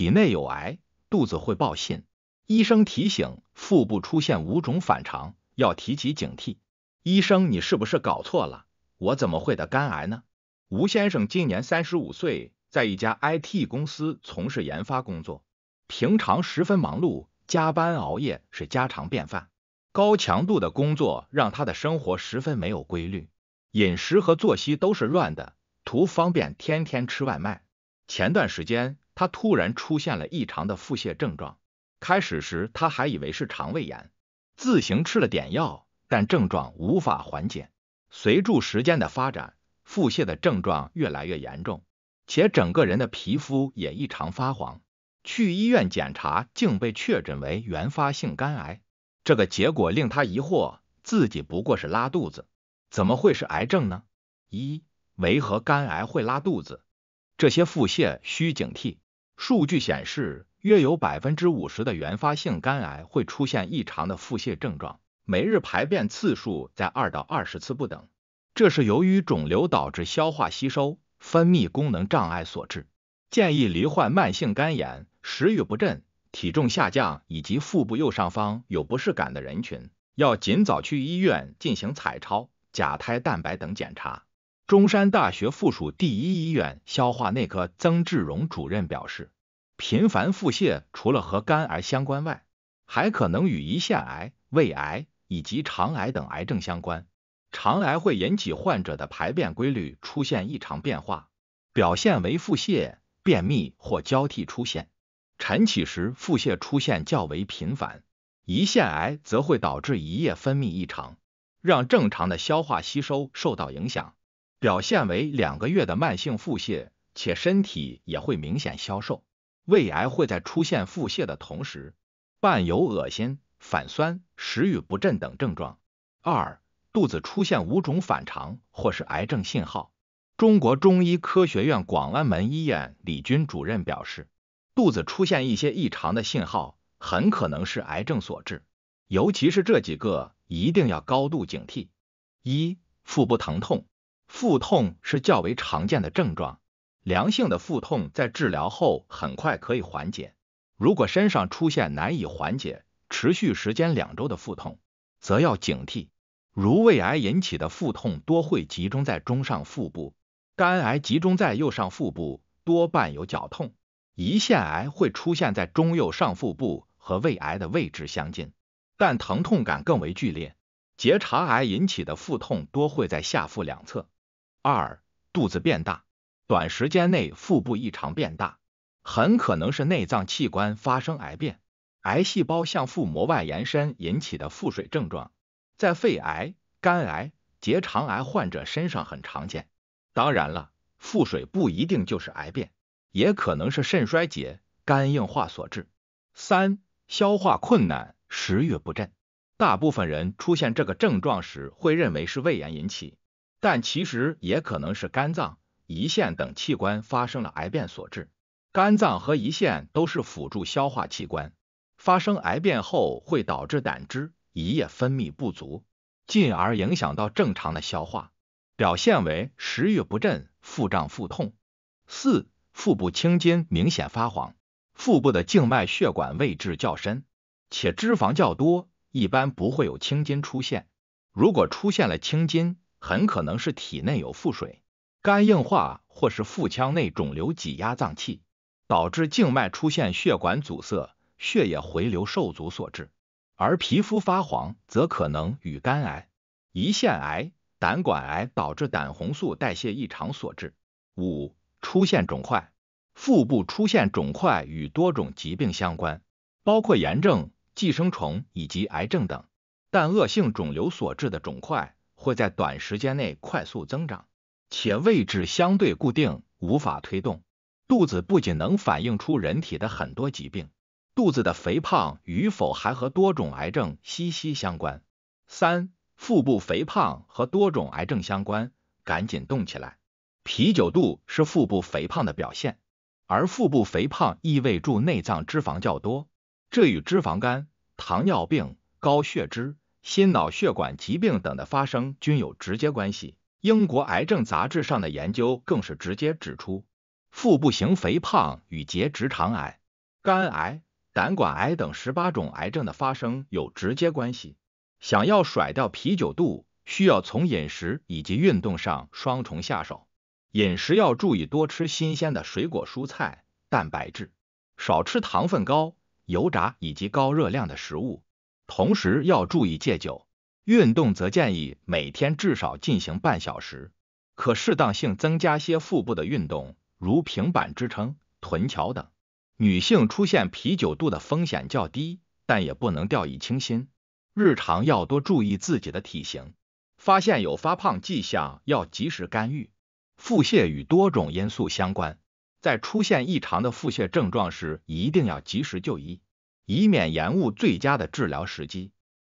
体内有癌，肚子会报信。医生提醒，腹部出现五种反常，要提起警惕。医生，你是不是搞错了？我怎么会得肝癌呢？吴先生今年三十五岁，在一家 IT 公司从事研发工作，平常十分忙碌，加班熬夜是家常便饭。高强度的工作让他的生活十分没有规律，饮食和作息都是乱的，图方便天天吃外卖。前段时间。他突然出现了异常的腹泻症状，开始时他还以为是肠胃炎，自行吃了点药，但症状无法缓解。随着时间的发展，腹泻的症状越来越严重，且整个人的皮肤也异常发黄。去医院检查，竟被确诊为原发性肝癌。这个结果令他疑惑：自己不过是拉肚子，怎么会是癌症呢？一为何肝癌会拉肚子？这些腹泻需警惕。数据显示，约有百分之五十的原发性肝癌会出现异常的腹泻症状，每日排便次数在二到二十次不等。这是由于肿瘤导致消化吸收、分泌功能障碍所致。建议罹患慢性肝炎、食欲不振、体重下降以及腹部右上方有不适感的人群，要尽早去医院进行彩超、甲胎蛋白等检查。中山大学附属第一医院消化内科曾志荣主任表示，频繁腹泻除了和肝癌相关外，还可能与胰腺癌、胃癌以及肠癌等癌症相关。肠癌会引起患者的排便规律出现异常变化，表现为腹泻、便秘或交替出现。晨起时腹泻出现较为频繁，胰腺癌则会导致胰液分泌异常，让正常的消化吸收受到影响。表现为两个月的慢性腹泻，且身体也会明显消瘦。胃癌会在出现腹泻的同时，伴有恶心、反酸、食欲不振等症状。二，肚子出现五种反常或是癌症信号。中国中医科学院广安门医院李军主任表示，肚子出现一些异常的信号，很可能是癌症所致，尤其是这几个一定要高度警惕：一，腹部疼痛。腹痛是较为常见的症状，良性的腹痛在治疗后很快可以缓解。如果身上出现难以缓解、持续时间两周的腹痛，则要警惕。如胃癌引起的腹痛多会集中在中上腹部，肝癌集中在右上腹部，多伴有绞痛；胰腺癌会出现在中右上腹部和胃癌的位置相近，但疼痛感更为剧烈。结肠癌引起的腹痛多会在下腹两侧。二、肚子变大，短时间内腹部异常变大，很可能是内脏器官发生癌变，癌细胞向腹膜外延伸引起的腹水症状，在肺癌、肝癌、结肠癌患者身上很常见。当然了，腹水不一定就是癌变，也可能是肾衰竭、肝硬化所致。三、消化困难、食欲不振，大部分人出现这个症状时会认为是胃炎引起。但其实也可能是肝脏、胰腺等器官发生了癌变所致。肝脏和胰腺都是辅助消化器官，发生癌变后会导致胆汁、胰液分泌不足，进而影响到正常的消化，表现为食欲不振、腹胀、腹痛。四、腹部青筋明显发黄，腹部的静脉血管位置较深，且脂肪较多，一般不会有青筋出现。如果出现了青筋，很可能是体内有腹水、肝硬化或是腹腔内肿瘤挤压脏器，导致静脉出现血管阻塞、血液回流受阻所致。而皮肤发黄则可能与肝癌、胰腺癌、胆管癌导致胆红素代谢异常所致。五、出现肿块，腹部出现肿块与多种疾病相关，包括炎症、寄生虫以及癌症等，但恶性肿瘤所致的肿块。会在短时间内快速增长，且位置相对固定，无法推动。肚子不仅能反映出人体的很多疾病，肚子的肥胖与否还和多种癌症息息相关。三、腹部肥胖和多种癌症相关，赶紧动起来。啤酒肚是腹部肥胖的表现，而腹部肥胖意味住内脏脂肪较多，这与脂肪肝、糖尿病、高血脂。心脑血管疾病等的发生均有直接关系。英国癌症杂志上的研究更是直接指出，腹部型肥胖与结直肠癌、肝癌、胆管癌等十八种癌症的发生有直接关系。想要甩掉啤酒肚，需要从饮食以及运动上双重下手。饮食要注意多吃新鲜的水果、蔬菜、蛋白质，少吃糖分高、油炸以及高热量的食物。同时要注意戒酒，运动则建议每天至少进行半小时，可适当性增加些腹部的运动，如平板支撑、臀桥等。女性出现啤酒肚的风险较低，但也不能掉以轻心，日常要多注意自己的体型，发现有发胖迹象要及时干预。腹泻与多种因素相关，在出现异常的腹泻症状时，一定要及时就医。以免延误最佳的治疗时机。